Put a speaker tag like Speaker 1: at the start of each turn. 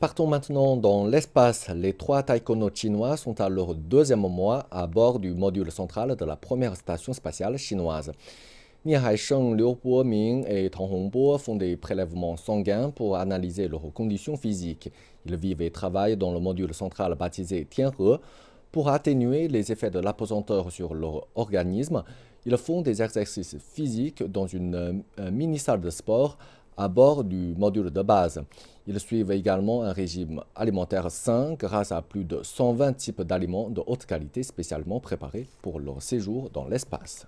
Speaker 1: Partons maintenant dans l'espace. Les trois taïkonos chinois sont à leur deuxième mois à bord du module central de la première station spatiale chinoise. Ni Haisheng, Liu Boming et Tang Hongbo font des prélèvements sanguins pour analyser leurs conditions physiques. Ils vivent et travaillent dans le module central baptisé Tianhe. Pour atténuer les effets de l'apesanteur sur leur organisme, ils font des exercices physiques dans une euh, mini-salle de sport à bord du module de base. Ils suivent également un régime alimentaire sain grâce à plus de 120 types d'aliments de haute qualité spécialement préparés pour leur séjour dans l'espace.